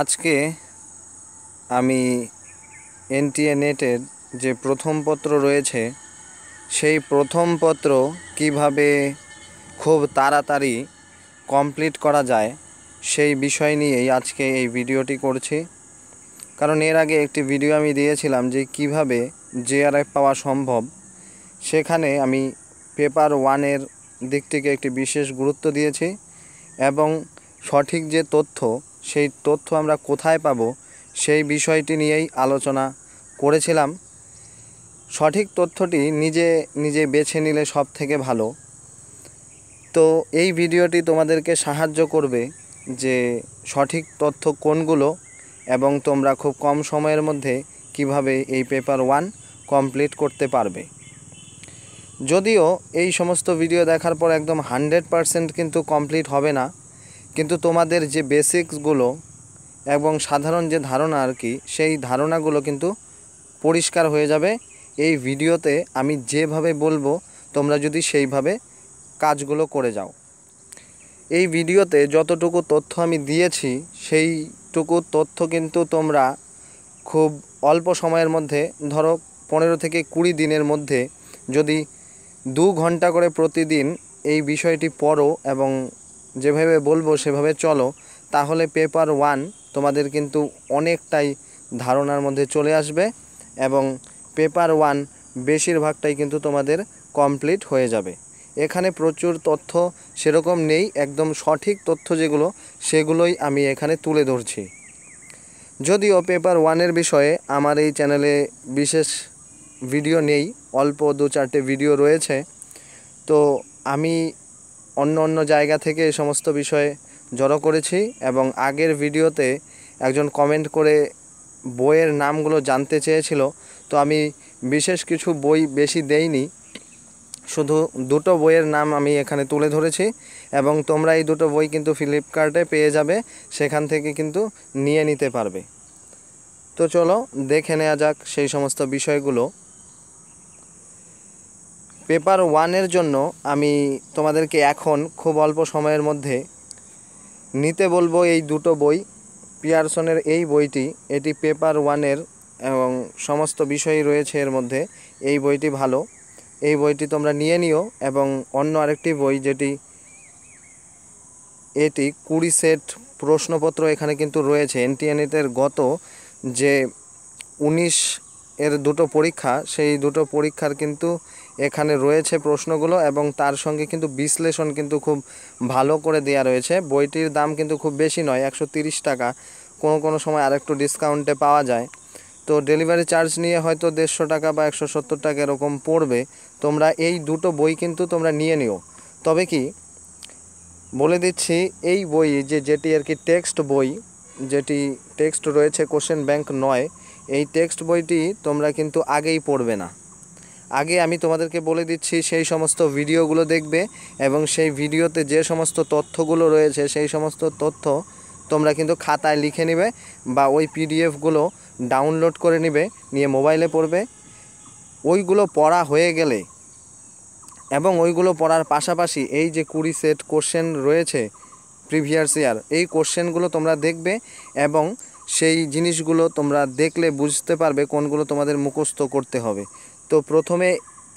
আজকে আমি এনটিএ নেটের যে প্রথম পত্র রয়েছে সেই প্রথম পত্র কিভাবে খুব তাড়াতাড়ি কমপ্লিট করা যায় সেই বিষয় নিয়েই আজকে এই ভিডিওটি করছি কারণ এর আগে একটি ভিডিও আমি দিয়েছিলাম যে কিভাবে জেআরএফ পাওয়া সম্ভব সেখানে আমি পেপার ওয়ানের দিকটিকে একটি বিশেষ গুরুত্ব দিয়েছি এবং সঠিক যে তথ্য সেই তথ্য আমরা কোথায় পাব সেই বিষয়টি নিয়েই আলোচনা করেছিলাম সঠিক তথ্যটি নিজে নিজে বেছে নিলে সব থেকে ভালো তো এই ভিডিওটি তোমাদেরকে সাহায্য করবে যে সঠিক তথ্য কোনগুলো এবং তোমরা খুব কম সময়ের মধ্যে কিভাবে এই পেপার ওয়ান কমপ্লিট করতে পারবে যদিও এই সমস্ত ভিডিও দেখার পর একদম হান্ড্রেড পারসেন্ট কিন্তু কমপ্লিট হবে না কিন্তু তোমাদের যে বেসিক্সগুলো এবং সাধারণ যে ধারণা আর কি সেই ধারণাগুলো কিন্তু পরিষ্কার হয়ে যাবে এই ভিডিওতে আমি যেভাবে বলবো তোমরা যদি সেইভাবে কাজগুলো করে যাও এই ভিডিওতে যতটুকু তথ্য আমি দিয়েছি সেইটুকু তথ্য কিন্তু তোমরা খুব অল্প সময়ের মধ্যে ধরো পনেরো থেকে কুড়ি দিনের মধ্যে যদি দু ঘন্টা করে প্রতিদিন এই বিষয়টি পড়ো এবং যেভাবে বলবো সেভাবে চলো তাহলে পেপার ওয়ান তোমাদের কিন্তু অনেকটাই ধারণার মধ্যে চলে আসবে এবং পেপার ওয়ান বেশিরভাগটাই কিন্তু তোমাদের কমপ্লিট হয়ে যাবে এখানে প্রচুর তথ্য সেরকম নেই একদম সঠিক তথ্য যেগুলো সেগুলোই আমি এখানে তুলে ধরছি যদিও পেপার ওয়ানের বিষয়ে আমার এই চ্যানেলে বিশেষ ভিডিও নেই অল্প দু চারটে ভিডিও রয়েছে তো আমি অন্য অন্য জায়গা থেকে এই সমস্ত বিষয়ে জড়ো করেছি এবং আগের ভিডিওতে একজন কমেন্ট করে বইয়ের নামগুলো জানতে চেয়েছিল তো আমি বিশেষ কিছু বই বেশি দেইনি শুধু দুটো বইয়ের নাম আমি এখানে তুলে ধরেছি এবং তোমরা এই দুটো বই কিন্তু ফ্লিপকার্টে পেয়ে যাবে সেখান থেকে কিন্তু নিয়ে নিতে পারবে তো চলো দেখে নেওয়া যাক সেই সমস্ত বিষয়গুলো পেপার ওয়ানের জন্য আমি তোমাদেরকে এখন খুব অল্প সময়ের মধ্যে নিতে বলবো এই দুটো বই পিয়ারসনের এই বইটি এটি পেপার ওয়ানের এবং সমস্ত বিষয় রয়েছে এর মধ্যে এই বইটি ভালো এই বইটি তোমরা নিয়ে নিও এবং অন্য আরেকটি বই যেটি এটি কুড়ি সেট প্রশ্নপত্র এখানে কিন্তু রয়েছে এনটিএনএটের গত যে উনিশ এর দুটো পরীক্ষা সেই দুটো পরীক্ষার কিন্তু এখানে রয়েছে প্রশ্নগুলো এবং তার সঙ্গে কিন্তু বিশ্লেষণ কিন্তু খুব ভালো করে দেয়া রয়েছে বইটির দাম কিন্তু খুব বেশি নয় একশো টাকা কোনো কোনো সময় আরেকটু ডিসকাউন্টে পাওয়া যায় তো ডেলিভারি চার্জ নিয়ে হয়তো দেড়শো টাকা বা একশো সত্তর টাকা এরকম পড়বে তোমরা এই দুটো বই কিন্তু তোমরা নিয়ে নিও তবে কি বলে দিচ্ছি এই বই যে যেটি আর কি টেক্সট বই যেটি টেক্সট রয়েছে কোশ্চেন ব্যাংক নয় এই টেক্সট বইটি তোমরা কিন্তু আগেই পড়বে না আগে আমি তোমাদেরকে বলে দিচ্ছি সেই সমস্ত ভিডিওগুলো দেখবে এবং সেই ভিডিওতে যে সমস্ত তথ্যগুলো রয়েছে সেই সমস্ত তথ্য তোমরা কিন্তু খাতায় লিখে নিবে বা ওই পিডিএফগুলো ডাউনলোড করে নিবে নিয়ে মোবাইলে পড়বে ওইগুলো পড়া হয়ে গেলে এবং ওইগুলো পড়ার পাশাপাশি এই যে কুড়ি সেট কোশ্চেন রয়েছে প্রিভিয়াস ইয়ার এই কোশ্চেনগুলো তোমরা দেখবে এবং সেই জিনিসগুলো তোমরা দেখলে বুঝতে পারবে কোনগুলো তোমাদের মুখস্থ করতে হবে তো প্রথমে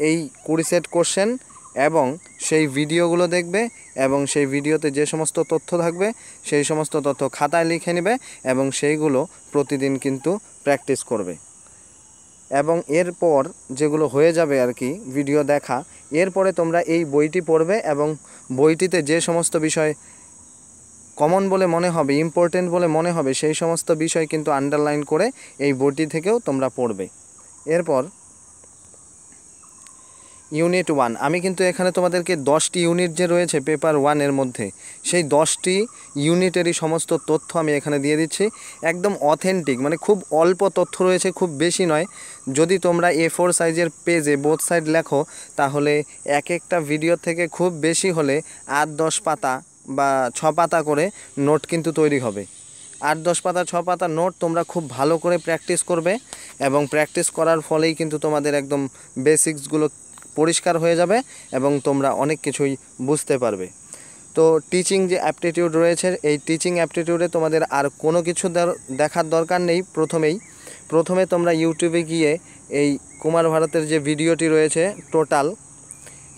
এই কুড়ি সেট কোশ্চেন এবং সেই ভিডিওগুলো দেখবে এবং সেই ভিডিওতে যে সমস্ত তথ্য থাকবে সেই সমস্ত তথ্য খাতায় লিখে নেবে এবং সেইগুলো প্রতিদিন কিন্তু প্র্যাকটিস করবে এবং এরপর যেগুলো হয়ে যাবে আর কি ভিডিও দেখা এরপরে তোমরা এই বইটি পড়বে এবং বইটিতে যে সমস্ত বিষয় কমন বলে মনে হবে ইম্পর্টেন্ট বলে মনে হবে সেই সমস্ত বিষয় কিন্তু আন্ডারলাইন করে এই বইটি থেকেও তোমরা পড়বে এরপর ইউনিট ওয়ান আমি কিন্তু এখানে তোমাদেরকে দশটি ইউনিট যে রয়েছে পেপার ওয়ানের মধ্যে সেই দশটি ইউনিটেরই সমস্ত তথ্য আমি এখানে দিয়ে দিচ্ছি একদম অথেন্টিক মানে খুব অল্প তথ্য রয়েছে খুব বেশি নয় যদি তোমরা এ ফোর সাইজের পেজে বোথ সাইড লেখো তাহলে এক একটা ভিডিও থেকে খুব বেশি হলে আট দশ পাতা বা ছ পাতা করে নোট কিন্তু তৈরি হবে আট দশ পাতা ছ পাতা নোট তোমরা খুব ভালো করে প্র্যাকটিস করবে এবং প্র্যাকটিস করার ফলেই কিন্তু তোমাদের একদম বেসিক্সগুলো পরিষ্কার হয়ে যাবে এবং তোমরা অনেক কিছুই বুঝতে পারবে তো টিচিং যে অ্যাপটিটিউড রয়েছে এই টিচিং অ্যাপটিটিউডে তোমাদের আর কোনো কিছু দেখার দরকার নেই প্রথমেই প্রথমে তোমরা ইউটিউবে গিয়ে এই কুমার ভারতের যে ভিডিওটি রয়েছে টোটাল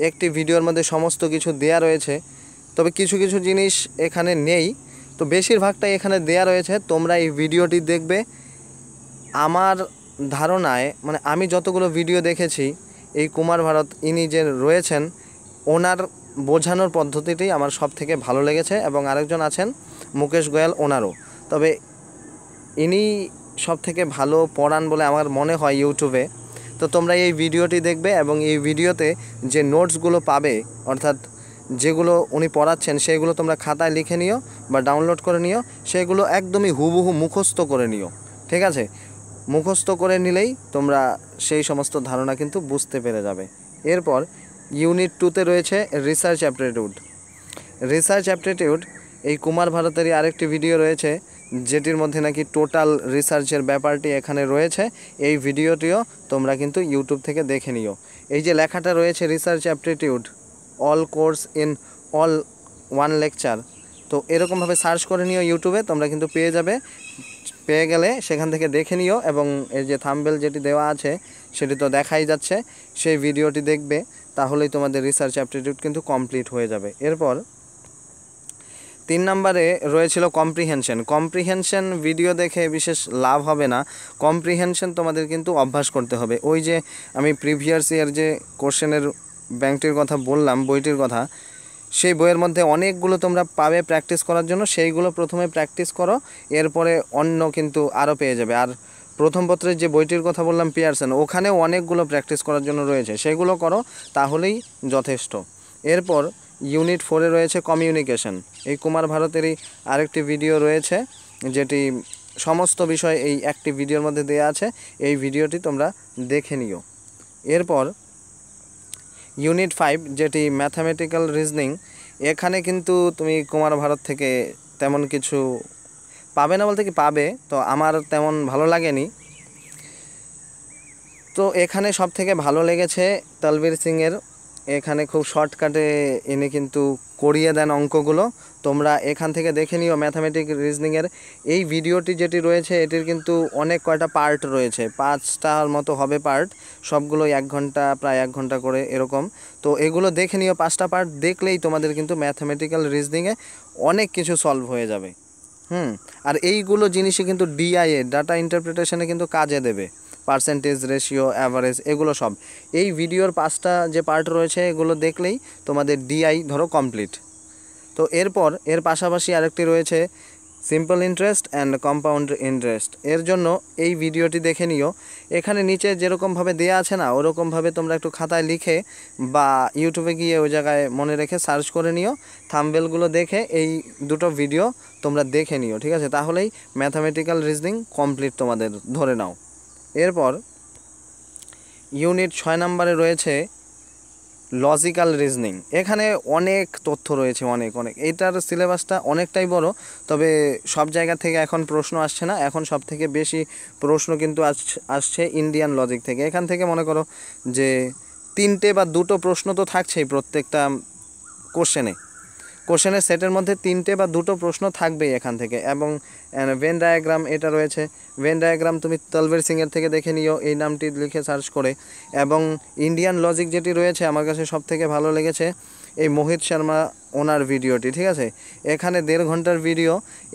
একটি ভিডিওর মধ্যে সমস্ত কিছু দেয়া রয়েছে তবে কিছু কিছু জিনিস এখানে নেই তো বেশিরভাগটাই এখানে দেয়া রয়েছে তোমরা এই ভিডিওটি দেখবে আমার ধারণায় মানে আমি যতগুলো ভিডিও দেখেছি এই কুমার ভারত ইনি যে রয়েছেন ওনার বোঝানোর পদ্ধতিটি আমার সব থেকে ভালো লেগেছে এবং আরেকজন আছেন মুকেশ গোয়াল ওনারও তবে ইনি সব থেকে ভালো পড়ান বলে আমার মনে হয় ইউটিউবে তো তোমরা এই ভিডিওটি দেখবে এবং এই ভিডিওতে যে নোটসগুলো পাবে অর্থাৎ যেগুলো উনি পড়াচ্ছেন সেগুলো তোমরা খাতায় লিখে নিও বা ডাউনলোড করে নিও সেগুলো একদমই হুবহু মুখস্থ করে নিও ঠিক আছে মুখস্থ করে নিলেই তোমরা সেই সমস্ত ধারণা কিন্তু বুঝতে পেরে যাবে এরপর ইউনিট টুতে রয়েছে রিসার্চ অ্যাপটিটিউড রিসার্চ অ্যাপটিটিউড এই কুমার ভারতেরই আরেকটি ভিডিও রয়েছে যেটির মধ্যে নাকি টোটাল রিসার্চের ব্যাপারটি এখানে রয়েছে এই ভিডিওটিও তোমরা কিন্তু ইউটিউব থেকে দেখে নিও এই যে লেখাটা রয়েছে research aptitude all course in all one lecture তো এরকমভাবে সার্চ করে নিও ইউটিউবে তোমরা কিন্তু পেয়ে যাবে পেয়ে গেলে সেখান থেকে দেখে নিও এবং এই যে থাম্বেল যেটি দেওয়া আছে সেটি তো দেখাই যাচ্ছে সেই ভিডিওটি দেখবে তাহলেই তোমাদের রিসার্চ অ্যাপটিটিউড কিন্তু কমপ্লিট হয়ে যাবে এরপর তিন নম্বরে রয়েছিল কম্প্রিহেনশন কম্প্রিহেনশন ভিডিও দেখে বিশেষ লাভ হবে না কম্প্রিহেনশন তোমাদের কিন্তু অভ্যাস করতে হবে ওই যে আমি প্রিভিয়াস ইয়ার যে কোশ্চেনের ব্যাংকটির কথা বললাম বইটির কথা সেই বইয়ের মধ্যে অনেকগুলো তোমরা পাবে প্র্যাকটিস করার জন্য সেইগুলো প্রথমে প্র্যাকটিস করো এরপরে অন্য কিন্তু আরও পেয়ে যাবে আর প্রথম পত্রের যে বইটির কথা বললাম পিয়ারসন ওখানে অনেকগুলো প্র্যাকটিস করার জন্য রয়েছে সেগুলো করো তাহলেই যথেষ্ট এরপর ইউনিট ফোরে রয়েছে কমিউনিকেশন এই কুমার ভারতেরই আরেকটি ভিডিও রয়েছে যেটি সমস্ত বিষয় এই একটি ভিডিওর মধ্যে দেয়া আছে এই ভিডিওটি তোমরা দেখে নিও এরপর ইউনিট ফাইভ যেটি ম্যাথামেটিক্যাল রিজনিং এখানে কিন্তু তুমি কুমার ভারত থেকে তেমন কিছু পাবে না বলতে কি পাবে তো আমার তেমন ভালো লাগেনি তো এখানে সব থেকে ভালো লেগেছে তলবীর সিংয়ের এখানে খুব শর্টকাটে এনে কিন্তু করিয়ে দেন অঙ্কগুলো তোমরা এখান থেকে দেখে নিও ম্যাথামেটিক রিজনিংয়ের এই ভিডিওটি যেটি রয়েছে এটির কিন্তু অনেক কয়টা পার্ট রয়েছে পাঁচটার মতো হবে পার্ট সবগুলো এক ঘন্টা প্রায় এক ঘন্টা করে এরকম তো এগুলো দেখে নিও পাঁচটা পার্ট দেখলেই তোমাদের কিন্তু ম্যাথামেটিক্যাল রিজনিংয়ে অনেক কিছু সলভ হয়ে যাবে হুম আর এইগুলো জিনিসই কিন্তু ডিআইএ ডাটা ইন্টারপ্রিটেশনে কিন্তু কাজে দেবে পার্সেন্টেজ রেশিও অ্যাভারেজ এগুলো সব এই ভিডিওর পাঁচটা যে পার্ট রয়েছে এগুলো দেখলেই তোমাদের ডিআই ধরো কমপ্লিট তো এরপর এর পাশাপাশি আরেকটি রয়েছে simple interest and compound interest এর জন্য এই ভিডিওটি দেখে নিও এখানে নিচে যেরকমভাবে দেওয়া আছে না ওরকমভাবে তোমরা একটু খাতায় লিখে বা ইউটিউবে গিয়ে ওই জায়গায় মনে রেখে সার্চ করে নিও থামবেলগুলো দেখে এই দুটো ভিডিও তোমরা দেখে নিও ঠিক আছে তাহলেই ম্যাথামেটিক্যাল রিজনিং কমপ্লিট তোমাদের ধরে নাও এরপর ইউনিট ছয় নম্বরে রয়েছে লজিক্যাল রিজনিং এখানে অনেক তথ্য রয়েছে অনেক অনেক এটার সিলেবাসটা অনেকটাই বড় তবে সব জায়গা থেকে এখন প্রশ্ন আসছে না এখন সব থেকে বেশি প্রশ্ন কিন্তু আসছে ইন্ডিয়ান লজিক থেকে এখান থেকে মনে করো যে তিনটে বা দুটো প্রশ্ন তো থাকছেই প্রত্যেকটা কোশ্চেনে কোশ্চেনের সেটের মধ্যে তিনটে বা দুটো প্রশ্ন থাকবেই এখান থেকে এবং ভেন ডায়াগ্রাম এটা রয়েছে ভেন ডায়াগ্রাম তুমি তলবের সিংয়ের থেকে দেখে নিও এই নামটি লিখে সার্চ করে এবং ইন্ডিয়ান লজিক যেটি রয়েছে আমার কাছে সব থেকে ভালো লেগেছে এই মোহিত শর্মা ওনার ভিডিওটি ঠিক আছে এখানে দেড় ঘন্টার ভিডিও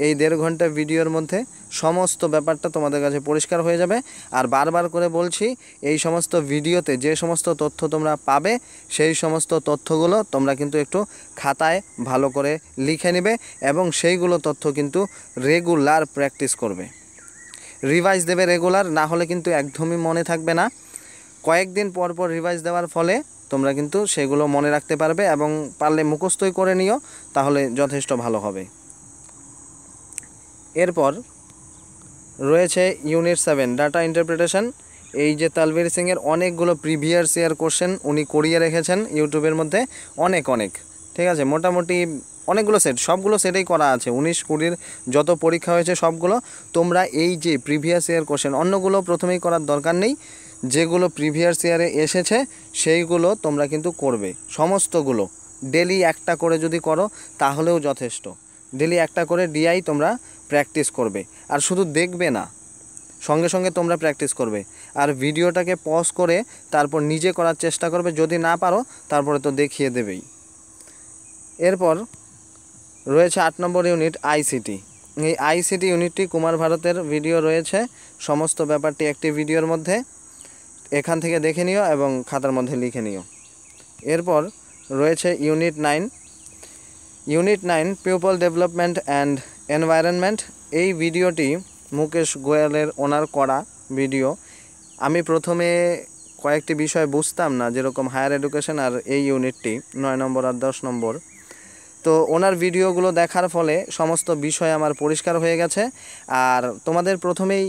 এই দেড় ঘন্টা ভিডিওর মধ্যে সমস্ত ব্যাপারটা তোমাদের কাছে পরিষ্কার হয়ে যাবে আর বারবার করে বলছি এই সমস্ত ভিডিওতে যে সমস্ত তথ্য তোমরা পাবে সেই সমস্ত তথ্যগুলো তোমরা কিন্তু একটু খাতায় ভালো করে লিখে নেবে এবং সেইগুলো তথ্য কিন্তু রেগুলার প্র্যাকটিস করবে রিভাইজ দেবে রেগুলার না হলে কিন্তু একদমই মনে থাকবে না কয়েকদিন পর পর রিভাইজ দেওয়ার ফলে তোমরা কিন্তু সেগুলো মনে রাখতে পারবে এবং পারলে মুখস্থই করে নিও তাহলে যথেষ্ট ভালো হবে এরপর রয়েছে ইউনিট সেভেন ডাটা ইন্টারপ্রিটেশন এই যে তালবীর সিংয়ের অনেকগুলো প্রিভিয়াস ইয়ার কোশ্চেন উনি করিয়ে রেখেছেন ইউটিউবের মধ্যে অনেক অনেক ঠিক আছে মোটামুটি অনেকগুলো সেট সবগুলো সেটেই করা আছে উনিশ কুড়ির যত পরীক্ষা হয়েছে সবগুলো তোমরা এই যে প্রিভিয়াস ইয়ার কোশ্চেন অন্যগুলো প্রথমেই করার দরকার নেই যেগুলো প্রিভিয়াস ইয়ারে এসেছে সেইগুলো তোমরা কিন্তু করবে সমস্তগুলো ডেলি একটা করে যদি করো তাহলেও যথেষ্ট ডেলি একটা করে ডিআই তোমরা প্র্যাকটিস করবে আর শুধু দেখবে না সঙ্গে সঙ্গে তোমরা প্র্যাকটিস করবে আর ভিডিওটাকে পজ করে তারপর নিজে করার চেষ্টা করবে যদি না পারো তারপরে তো দেখিয়ে দেবেই এরপর রয়েছে আট নম্বর ইউনিট আইসিটি এই আইসিটি ইউনিটটি কুমার ভারতের ভিডিও রয়েছে সমস্ত ব্যাপারটি একটি ভিডিওর মধ্যে এখান থেকে দেখে নিও এবং খাতার মধ্যে লিখে নিও এরপর রয়েছে unit nine unit nine people development and environment এই ভিডিওটি মুকেশ গোয়ালের ওনার করা ভিডিও আমি প্রথমে কয়েকটি বিষয় বুঝতাম না যেরকম হায়ার এডুকেশন আর এই ইউনিটটি নয় নম্বর আর দশ নম্বর তো ওনার ভিডিওগুলো দেখার ফলে সমস্ত বিষয় আমার পরিষ্কার হয়ে গেছে আর তোমাদের প্রথমেই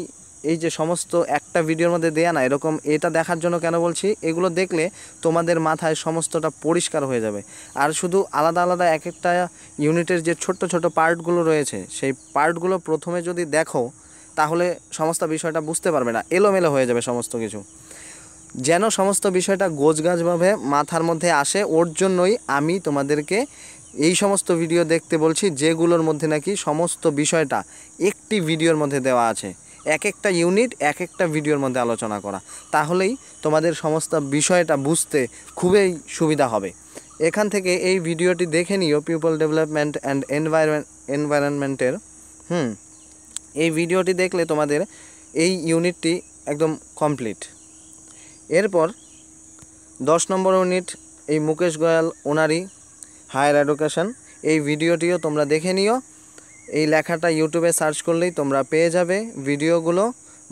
এই যে সমস্ত একটা ভিডিওর মধ্যে দেয়া না এরকম এটা দেখার জন্য কেন বলছি এগুলো দেখলে তোমাদের মাথায় সমস্তটা পরিষ্কার হয়ে যাবে আর শুধু আলাদা আলাদা এক একটা ইউনিটের যে ছোট্ট ছোট পার্টগুলো রয়েছে সেই পার্টগুলো প্রথমে যদি দেখো তাহলে সমস্ত বিষয়টা বুঝতে পারবে না এলোমেলো হয়ে যাবে সমস্ত কিছু যেন সমস্ত বিষয়টা গোছগাছভাবে মাথার মধ্যে আসে ওর জন্যই আমি তোমাদেরকে এই সমস্ত ভিডিও দেখতে বলছি যেগুলোর মধ্যে নাকি সমস্ত বিষয়টা একটি ভিডিওর মধ্যে দেওয়া আছে এক একটা ইউনিট এক একটা ভিডিওর মধ্যে আলোচনা করা তাহলেই তোমাদের সমস্ত বিষয়টা বুঝতে খুবই সুবিধা হবে এখান থেকে এই ভিডিওটি দেখে নিও পিপল ডেভেলপমেন্ট অ্যান্ড এনভায়রনমেন্ট এনভায়রনমেন্টের হুম এই ভিডিওটি দেখলে তোমাদের এই ইউনিটটি একদম কমপ্লিট এরপর দশ নম্বর ইউনিট এই মুকেশ গোয়াল ওনারই হায়ার এডুকেশন এই ভিডিওটিও তোমরা দেখে নিও এই লেখাটা ইউটিউবে সার্চ করলেই তোমরা পেয়ে যাবে ভিডিওগুলো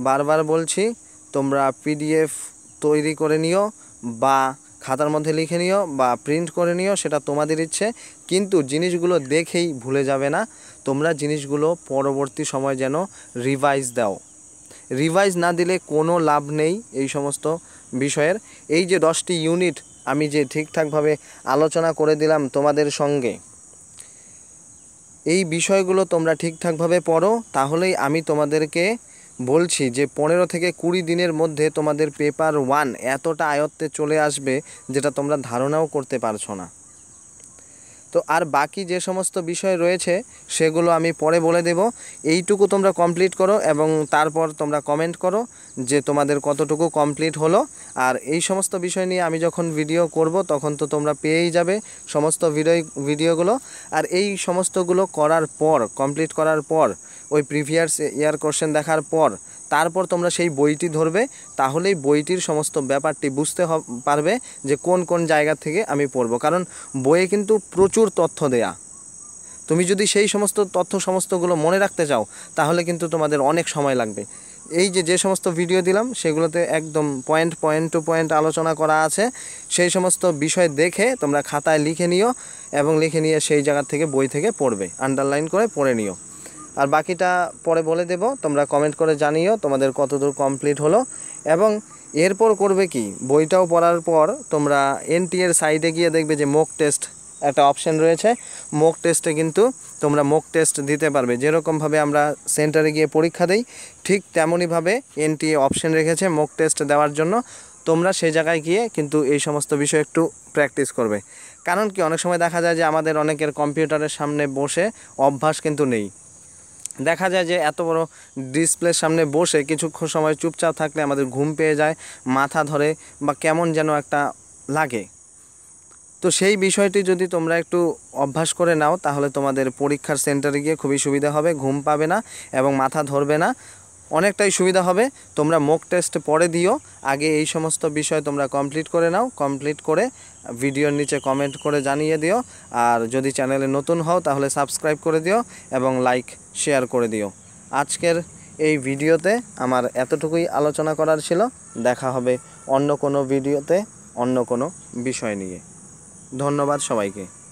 বারবার বলছি তোমরা পিডিএফ তৈরি করে নিও বা খাতার মধ্যে লিখে নিও বা প্রিন্ট করে নিও সেটা তোমাদের ইচ্ছে কিন্তু জিনিসগুলো দেখেই ভুলে যাবে না তোমরা জিনিসগুলো পরবর্তী সময় যেন রিভাইজ দাও রিভাইজ না দিলে কোনো লাভ নেই এই সমস্ত বিষয়ের এই যে দশটি ইউনিট আমি যে ঠিকঠাকভাবে আলোচনা করে দিলাম তোমাদের সঙ্গে এই বিষয়গুলো তোমরা ঠিকঠাকভাবে পড়ো তাহলেই আমি তোমাদেরকে বলছি যে পনেরো থেকে কুড়ি দিনের মধ্যে তোমাদের পেপার ওয়ান এতটা আয়ত্তে চলে আসবে যেটা তোমরা ধারণাও করতে পারছো না তো আর বাকি যে সমস্ত বিষয় রয়েছে সেগুলো আমি পরে বলে দেব এইটুকু তোমরা কমপ্লিট করো এবং তারপর তোমরা কমেন্ট করো যে তোমাদের কতটুকু কমপ্লিট হলো আর এই সমস্ত বিষয় নিয়ে আমি যখন ভিডিও করব তখন তো তোমরা পেয়েই যাবে সমস্ত ভিডিও ভিডিওগুলো আর এই সমস্তগুলো করার পর কমপ্লিট করার পর ওই প্রিভিয়াস ইয়ার কোশ্চেন দেখার পর তারপর তোমরা সেই বইটি ধরবে তাহলেই বইটির সমস্ত ব্যাপারটি বুঝতে পারবে যে কোন কোন জায়গা থেকে আমি পড়ব কারণ বইয়ে কিন্তু প্রচুর তথ্য দেয়া তুমি যদি সেই সমস্ত তথ্য সমস্তগুলো মনে রাখতে চাও তাহলে কিন্তু তোমাদের অনেক সময় লাগবে এই যে যে সমস্ত ভিডিও দিলাম সেগুলোতে একদম পয়েন্ট পয়েন্ট টু পয়েন্ট আলোচনা করা আছে সেই সমস্ত বিষয় দেখে তোমরা খাতায় লিখে নিও এবং লিখে নিয়ে সেই জায়গা থেকে বই থেকে পড়বে আন্ডারলাইন করে পড়ে নিও আর বাকিটা পরে বলে দেব তোমরা কমেন্ট করে জানিও তোমাদের কতদূর কমপ্লিট হলো এবং এরপর করবে কি বইটাও পড়ার পর তোমরা এনটিএর সাইডে গিয়ে দেখবে যে মোক টেস্ট একটা অপশন রয়েছে মোক টেস্টে কিন্তু তোমরা মোক টেস্ট দিতে পারবে যেরকমভাবে আমরা সেন্টারে গিয়ে পরীক্ষা দিই ঠিক তেমনইভাবে এনটিএ অপশান রেখেছে মোক টেস্ট দেওয়ার জন্য তোমরা সেই জায়গায় গিয়ে কিন্তু এই সমস্ত বিষয় একটু প্র্যাকটিস করবে কারণ কি অনেক সময় দেখা যায় যে আমাদের অনেকের কম্পিউটারের সামনে বসে অভ্যাস কিন্তু নেই দেখা যায় যে এত বড় ডিসপ্লের সামনে বসে কিছুক্ষণ সময় চুপচাপ থাকলে আমাদের ঘুম পেয়ে যায় মাথা ধরে বা কেমন যেন একটা লাগে তো সেই বিষয়টি যদি তোমরা একটু অভ্যাস করে নাও তাহলে তোমাদের পরীক্ষার সেন্টারে গিয়ে খুবই সুবিধা হবে ঘুম পাবে না এবং মাথা ধরবে না অনেকটাই সুবিধা হবে তোমরা মক টেস্ট পরে দিও আগে এই সমস্ত বিষয় তোমরা কমপ্লিট করে নাও কমপ্লিট করে ভিডিওর নিচে কমেন্ট করে জানিয়ে দিও আর যদি চ্যানেলে নতুন হও তাহলে সাবস্ক্রাইব করে দিও এবং লাইক শেয়ার করে দিও আজকের এই ভিডিওতে আমার এতটুকুই আলোচনা করার ছিল দেখা হবে অন্য কোনো ভিডিওতে অন্য কোনো বিষয় নিয়ে ধন্যবাদ সবাইকে